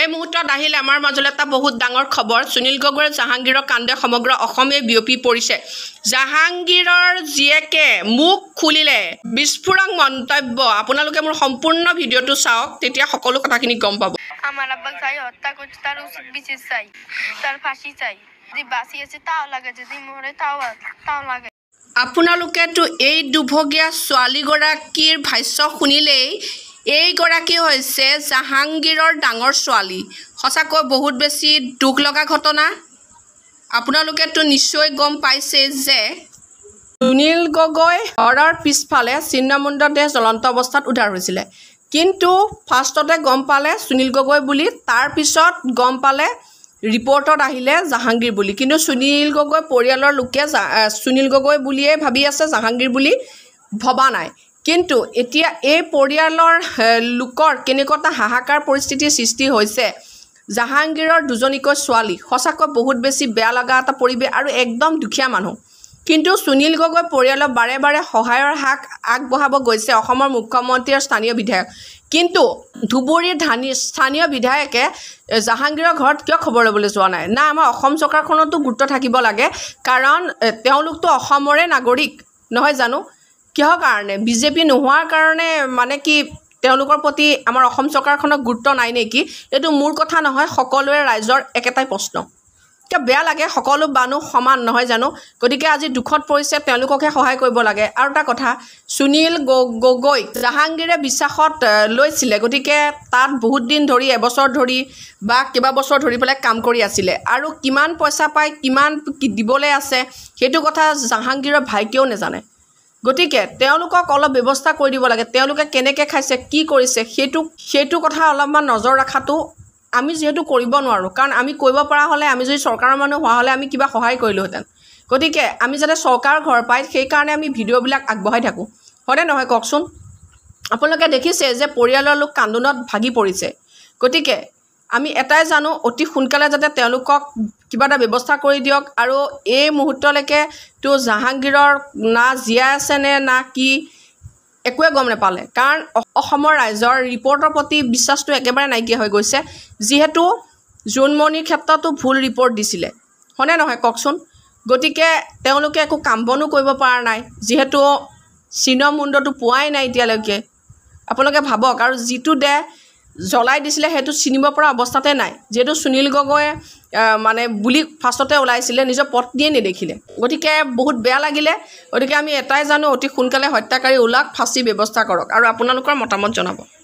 এই মুহূৰ্তত আহিলে আমাৰ মাজলৈ এটা বহুত ডাঙৰ খবৰ সুনীল গগৈৰ জাহাংগীৰৰ কাণ্ডে সমগ্ৰ অসমে বিয়পি পৰিছে জাহাংগীৰৰ জীয়েকে মুখ খুলিলে বিস্ফোৰক মন্তব্য আপোনালোকে মোৰ সম্পূৰ্ণ ভিডিঅ'টো চাওক তেতিয়া সকলো কথাখিনি গম পাব আপোনালোকেতো এই দুভগীয়া ছোৱালীগৰাকীৰ ভাষ্য শুনিলেই এইগৰাকী হৈছে জাহাংগীৰৰ ডাঙৰ ছোৱালী সঁচাকৈ বহুত বেছি দুখ লগা ঘটনা আপোনালোকেতো নিশ্চয় গম পাইছে যে সুনীল গগৈ ঘৰৰ পিছফালে চিন্নমুণ্ডৰ দেহ জ্বলন্ত অৱস্থাত উদ্ধাৰ হৈছিলে কিন্তু ফাৰ্ষ্টতে গম পালে সুনীল গগৈ বুলি তাৰপিছত গম পালে ৰিপৰ্টত আহিলে জাহাংগীৰ বুলি কিন্তু সুনীল গগৈ পৰিয়ালৰ লোকে সুনীল গগৈ বুলিয়েই ভাবি আছে জাহাংগীৰ বুলি ভবা নাই কিন্তু এতিয়া এই পৰিয়ালৰ লোকৰ কেনেকুৱা এটা হাহাকাৰ পৰিস্থিতিৰ সৃষ্টি হৈছে জাহাংগীৰৰ দুজনীকৈ ছোৱালী সঁচাকৈ বহুত বেছি বেয়া লগা এটা পৰিৱেশ আৰু একদম দুখীয়া মানুহ কিন্তু সুনীল গগৈ পৰিয়ালৰ বাৰে বাৰে সহায়ৰ হাক আগবঢ়াব গৈছে অসমৰ মুখ্যমন্ত্ৰী আৰু স্থানীয় বিধায়ক কিন্তু ধুবুৰীৰ ধানি স্থানীয় বিধায়কে জাহাংগীৰৰ ঘৰত কিয় খবৰ ল'বলৈ যোৱা নাই না আমাৰ অসম চৰকাৰখনতো গুৰুত্ব থাকিব লাগে কাৰণ তেওঁলোকতো অসমৰে নাগৰিক নহয় জানো কিহৰ কাৰণে বিজেপি নোহোৱাৰ কাৰণে মানে কি তেওঁলোকৰ প্ৰতি আমাৰ অসম চৰকাৰখনক গুৰুত্ব নাই নেকি এইটো মোৰ কথা নহয় সকলোৱে ৰাইজৰ একেটাই প্ৰশ্ন এতিয়া বেয়া লাগে সকলো মানুহ সমান নহয় জানো গতিকে আজি দুখত পৰিছে তেওঁলোককহে সহায় কৰিব লাগে আৰু এটা কথা সুনীল গ গগৈ জাহাংগীৰে বিশ্বাসত লৈছিলে গতিকে তাত বহুত দিন ধৰি এবছৰ ধৰি বা কেইবাবছৰ ধৰি পেলাই কাম কৰি আছিলে আৰু কিমান পইচা পায় কিমান দিবলৈ আছে সেইটো কথা জাহাংগীৰৰ ভাইকেও নেজানে গতিকে তেওঁলোকক অলপ ব্যৱস্থা কৰি দিব লাগে তেওঁলোকে কেনেকৈ খাইছে কি কৰিছে সেইটো সেইটো কথা অলপমান নজৰ ৰখাটো আমি যিহেতু কৰিব নোৱাৰোঁ কাৰণ আমি কৰিব পৰা হ'লে আমি যদি চৰকাৰৰ মানুহ হোৱা হ'লে আমি কিবা সহায় কৰিলোহেঁতেন গতিকে আমি যাতে চৰকাৰৰ ঘৰ পায় সেইকাৰণে আমি ভিডিঅ'বিলাক আগবঢ়াই থাকোঁ হয়নে নহয় কওকচোন আপোনালোকে দেখিছে যে পৰিয়ালৰ লোক কান্দোনত ভাগি পৰিছে গতিকে আমি এটাই জানো অতি সোনকালে যাতে তেওঁলোকক কিবা এটা ব্যৱস্থা কৰি দিয়ক আৰু এই মুহূৰ্তলৈকে তো জাহাংগীৰৰ না জীয়াই আছেনে না কি একোৱে গম নাপালে কাৰণ অসমৰ ৰাইজৰ ৰিপৰ্টৰ প্ৰতি বিশ্বাসটো একেবাৰে নাইকিয়া হৈ গৈছে যিহেতু জোনমণিৰ ক্ষেত্ৰতো ভুল ৰিপৰ্ট দিছিলে হয়নে নহয় কওকচোন গতিকে তেওঁলোকে একো কাম বনো কৰিব পৰা নাই যিহেতু চিনমুণ্ডটো পোৱাই নাই এতিয়ালৈকে আপোনালোকে ভাবক আৰু যিটো দে জ্বলাই দিছিলে সেইটো চিনিব পৰা অৱস্থাতে নাই যিহেতু সুনীল গগৈয়ে মানে বুলি ফাৰ্ষ্টতে ওলাইছিলে নিজৰ পত্নীয়ে নেদেখিলে গতিকে বহুত বেয়া লাগিলে গতিকে আমি এটাই জানো অতি সোনকালে হত্যাকাৰী ওলাওক ফাঁচীৰ ব্যৱস্থা কৰক আৰু আপোনালোকৰ মতামত জনাব